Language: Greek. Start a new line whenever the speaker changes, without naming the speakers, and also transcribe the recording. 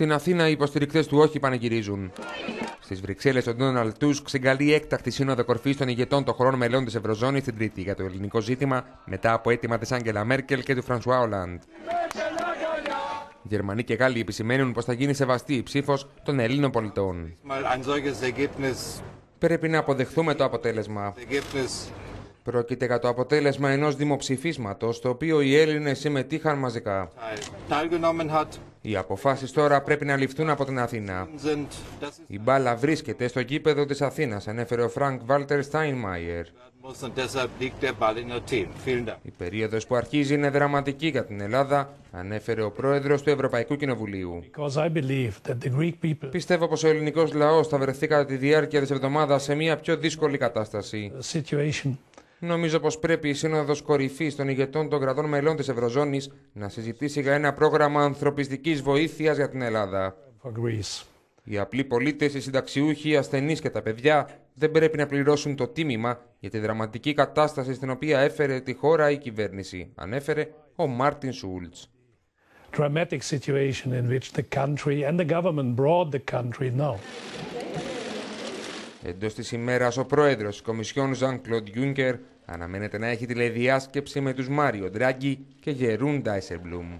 Στην Αθήνα οι υποστηρικτές του όχι πανηγυρίζουν. Στις Βρυξέλλες, ο Ντόναλτ Τούσκ ξεγκαλεί έκτακτη σύνοδο κορφής των ηγετών των χωρών μελών της Ευρωζώνης την Τρίτη για το ελληνικό ζήτημα μετά από αίτημα της Άγγελα Μέρκελ και του Φρανσουά Ολάντ. Γερμανοί και Γάλλοι επισημαίνουν πως θα γίνει σεβαστή η ψήφος των Ελλήνων πολιτών. Πρέπει να αποδεχθούμε το αποτέλεσμα. Πρόκειται για το αποτέλεσμα ενός δημοψηφίσματος, στο οποίο οι Έλληνες συμμετείχαν μαζικά. Οι αποφάσεις τώρα πρέπει να ληφθούν από την Αθήνα. Η μπάλα βρίσκεται στο κήπεδο της Αθήνας, ανέφερε ο Φρανκ Βάλτερ Στάινμαϊερ. Η περίοδος που αρχίζει είναι δραματική για την Ελλάδα, ανέφερε ο πρόεδρος του Ευρωπαϊκού Κοινοβουλίου. Πιστεύω πως ο ελληνικός λαός θα βρεθεί κατά τη διάρκεια της εβδομάδας σε μια πιο δύσκολη κατάσταση. Νομίζω πως πρέπει η Σύνοδος Κορυφής των ηγετών των κρατών μελών της Ευρωζώνης να συζητήσει για ένα πρόγραμμα ανθρωπιστικής βοήθειας για την Ελλάδα. Οι απλοί πολίτες, οι συνταξιούχοι, οι ασθενείς και τα παιδιά δεν πρέπει να πληρώσουν το τίμημα για τη δραματική κατάσταση στην οποία έφερε τη χώρα η κυβέρνηση, ανέφερε ο Μάρτιν Σούλτ. Εντός της ημέρας, ο πρόεδρος της Κομισιόν Ζαν Κλοντ Γιούνκερ αναμένεται να έχει τηλεδιάσκεψη με τους Μάριο Ντράγκη και Γερούν Ντάισερμπλουμ.